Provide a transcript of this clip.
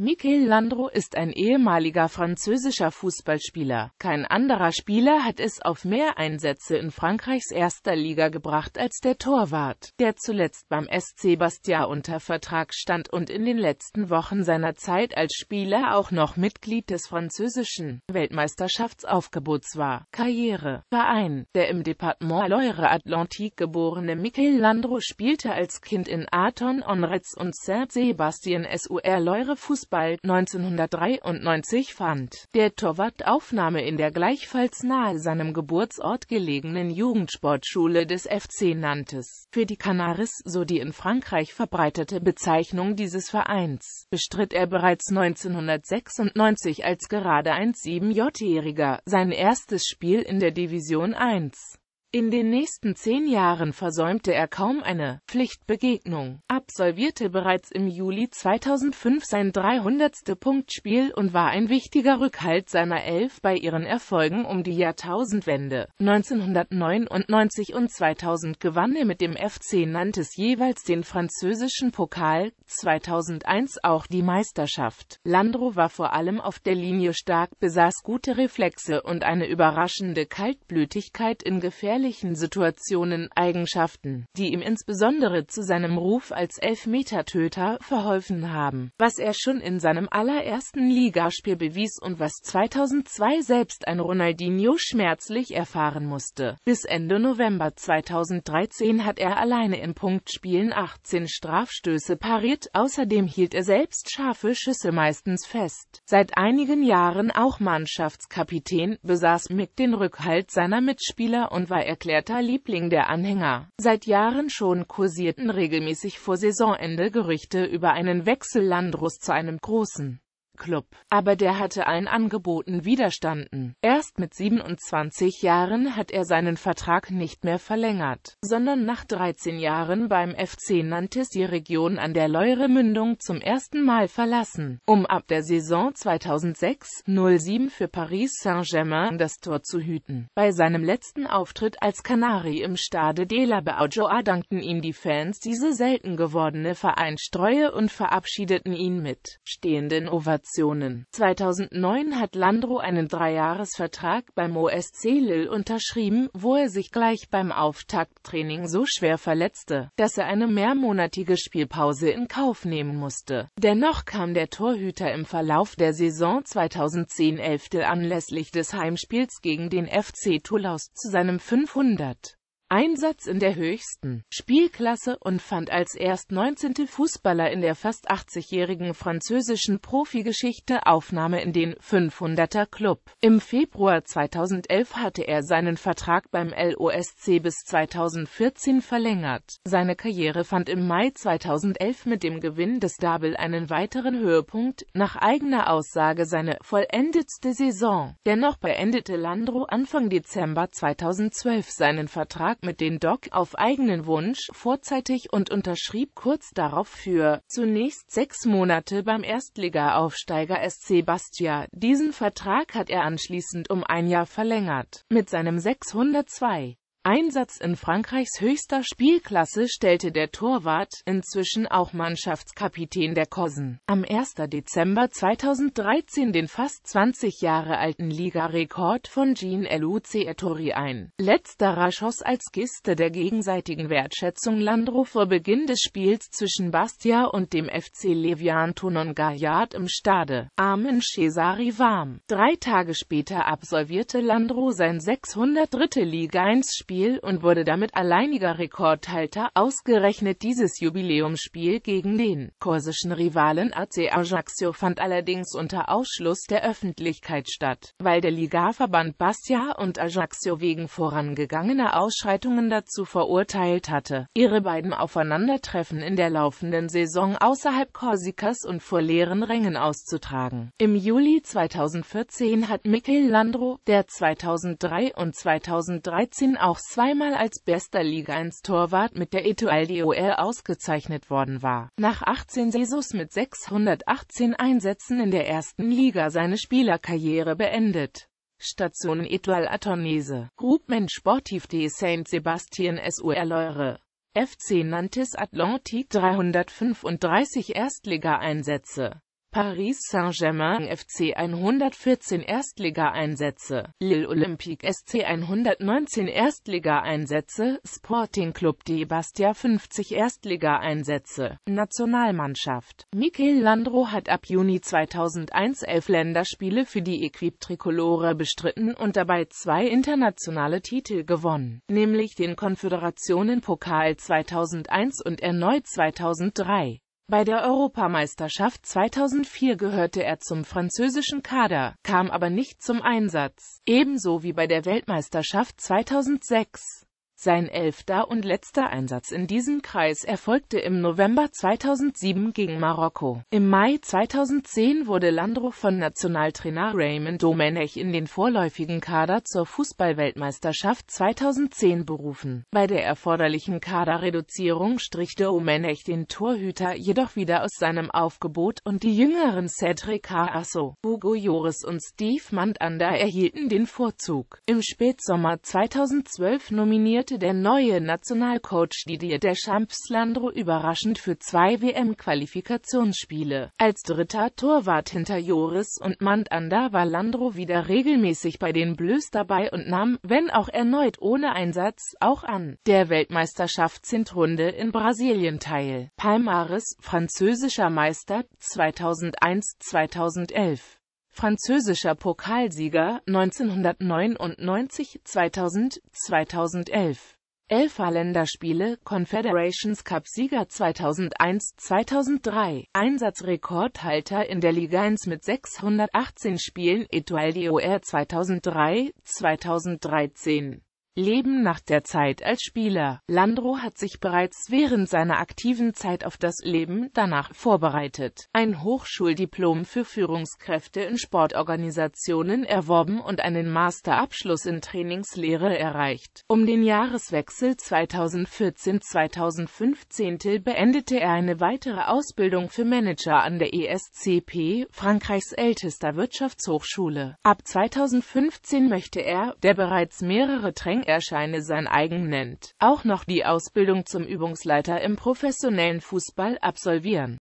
Michel Landreau ist ein ehemaliger französischer Fußballspieler. Kein anderer Spieler hat es auf mehr Einsätze in Frankreichs erster Liga gebracht als der Torwart, der zuletzt beim SC Bastia unter Vertrag stand und in den letzten Wochen seiner Zeit als Spieler auch noch Mitglied des französischen Weltmeisterschaftsaufgebots war. Karriere Verein Der im Departement Loire Atlantique geborene Michel Landreau spielte als Kind in Aton, Onretz und Saint-Sébastien SUR Loire Fußball Fußball 1993 fand. Der Torwart Aufnahme in der gleichfalls nahe seinem Geburtsort gelegenen Jugendsportschule des FC Nantes. Für die Canaris, so die in Frankreich verbreitete Bezeichnung dieses Vereins, bestritt er bereits 1996 als gerade ein 7-J-Jähriger sein erstes Spiel in der Division 1. In den nächsten zehn Jahren versäumte er kaum eine Pflichtbegegnung, absolvierte bereits im Juli 2005 sein 300. Punktspiel und war ein wichtiger Rückhalt seiner Elf bei ihren Erfolgen um die Jahrtausendwende. 1999 und 2000 gewann er mit dem FC Nantes jeweils den französischen Pokal, 2001 auch die Meisterschaft. Landro war vor allem auf der Linie stark, besaß gute Reflexe und eine überraschende Kaltblütigkeit in gefährlichen gefährlichen Situationen Eigenschaften, die ihm insbesondere zu seinem Ruf als Elfmetertöter verholfen haben, was er schon in seinem allerersten Ligaspiel bewies und was 2002 selbst ein Ronaldinho schmerzlich erfahren musste. Bis Ende November 2013 hat er alleine in Punktspielen 18 Strafstöße pariert, außerdem hielt er selbst scharfe Schüsse meistens fest. Seit einigen Jahren auch Mannschaftskapitän, besaß Mick den Rückhalt seiner Mitspieler und war erklärter Liebling der Anhänger. Seit Jahren schon kursierten regelmäßig vor Saisonende Gerüchte über einen Wechsel Landros zu einem großen Club, aber der hatte allen Angeboten widerstanden. Erst mit 27 Jahren hat er seinen Vertrag nicht mehr verlängert, sondern nach 13 Jahren beim FC Nantes die Region an der Leure-Mündung zum ersten Mal verlassen, um ab der Saison 2006-07 für Paris Saint-Germain das Tor zu hüten. Bei seinem letzten Auftritt als Kanari im Stade de la Beaujoa dankten ihm die Fans diese selten gewordene Vereinstreue und verabschiedeten ihn mit stehenden Ovationen Optionen. 2009 hat Landro einen Dreijahresvertrag beim OSC Lille unterschrieben, wo er sich gleich beim Auftakttraining so schwer verletzte, dass er eine mehrmonatige Spielpause in Kauf nehmen musste. Dennoch kam der Torhüter im Verlauf der Saison 2010-11 anlässlich des Heimspiels gegen den FC Toulouse zu seinem 500. Einsatz in der höchsten Spielklasse und fand als erst 19. Fußballer in der fast 80-jährigen französischen Profigeschichte Aufnahme in den 500er Club. Im Februar 2011 hatte er seinen Vertrag beim LOSC bis 2014 verlängert. Seine Karriere fand im Mai 2011 mit dem Gewinn des Double einen weiteren Höhepunkt, nach eigener Aussage seine vollendetste Saison. Dennoch beendete Landro Anfang Dezember 2012 seinen Vertrag Vertrag mit den Doc auf eigenen Wunsch vorzeitig und unterschrieb kurz darauf für zunächst sechs Monate beim Erstliga-Aufsteiger SC Bastia. Diesen Vertrag hat er anschließend um ein Jahr verlängert. Mit seinem 602 Einsatz in Frankreichs höchster Spielklasse stellte der Torwart, inzwischen auch Mannschaftskapitän der Kosen, am 1. Dezember 2013 den fast 20 Jahre alten Ligarekord von Jean-Luc Ettori ein. Letzterer schoss als Giste der gegenseitigen Wertschätzung Landro vor Beginn des Spiels zwischen Bastia und dem FC Leviantonon Gaillard im Stade. Armin Cesari warm. Drei Tage später absolvierte Landro sein 603. Liga 1-Spiel Spiel und wurde damit alleiniger Rekordhalter, ausgerechnet dieses Jubiläumsspiel gegen den korsischen Rivalen AC Ajaccio fand allerdings unter Ausschluss der Öffentlichkeit statt, weil der Ligaverband Bastia und Ajaccio wegen vorangegangener Ausschreitungen dazu verurteilt hatte, ihre beiden Aufeinandertreffen in der laufenden Saison außerhalb Korsikas und vor leeren Rängen auszutragen. Im Juli 2014 hat Mikel Landro, der 2003 und 2013 auch auch zweimal als bester Liga 1 Torwart mit der Etoile DOL ausgezeichnet worden war. Nach 18 Saisons mit 618 Einsätzen in der ersten Liga seine Spielerkarriere beendet. Station Etoile Atornese, Groupement Sportif de Saint-Sébastien SOR Leure. FC Nantes Atlantique 335 Erstliga-Einsätze. Paris Saint-Germain FC 114 Erstligaeinsätze, Lille Olympique SC 119 Erstligaeinsätze, Sporting Club de Bastia 50 Erstligaeinsätze, Nationalmannschaft. Mikel Landro hat ab Juni 2001 elf Länderspiele für die Equipe Tricolore bestritten und dabei zwei internationale Titel gewonnen, nämlich den Konföderationenpokal 2001 und erneut 2003. Bei der Europameisterschaft 2004 gehörte er zum französischen Kader, kam aber nicht zum Einsatz, ebenso wie bei der Weltmeisterschaft 2006. Sein elfter und letzter Einsatz in diesem Kreis erfolgte im November 2007 gegen Marokko. Im Mai 2010 wurde Landro von Nationaltrainer Raymond Domenech in den vorläufigen Kader zur Fußballweltmeisterschaft 2010 berufen. Bei der erforderlichen Kaderreduzierung strich Domenech den Torhüter jedoch wieder aus seinem Aufgebot und die jüngeren Cedric Haasso, Hugo Joris und Steve Mandanda erhielten den Vorzug. Im Spätsommer 2012 nominiert konnte der neue Nationalcoach Didier Deschamps Landro überraschend für zwei WM-Qualifikationsspiele. Als dritter Torwart hinter Joris und Mandanda war Landro wieder regelmäßig bei den Bleus dabei und nahm, wenn auch erneut ohne Einsatz, auch an der Weltmeisterschaftsrunde in Brasilien teil. Palmares, französischer Meister 2001-2011 französischer Pokalsieger 1999, 2000, 2011. Elfer Länderspiele, Confederations Cup Sieger 2001, 2003, Einsatzrekordhalter in der Liga 1 mit 618 Spielen, Etoile d'Or 2003, 2013. Leben nach der Zeit als Spieler. Landro hat sich bereits während seiner aktiven Zeit auf das Leben danach vorbereitet, ein Hochschuldiplom für Führungskräfte in Sportorganisationen erworben und einen Masterabschluss in Trainingslehre erreicht. Um den Jahreswechsel 2014-2015 beendete er eine weitere Ausbildung für Manager an der ESCP, Frankreichs ältester Wirtschaftshochschule. Ab 2015 möchte er, der bereits mehrere Training Erscheine sein eigen nennt, auch noch die Ausbildung zum Übungsleiter im professionellen Fußball absolvieren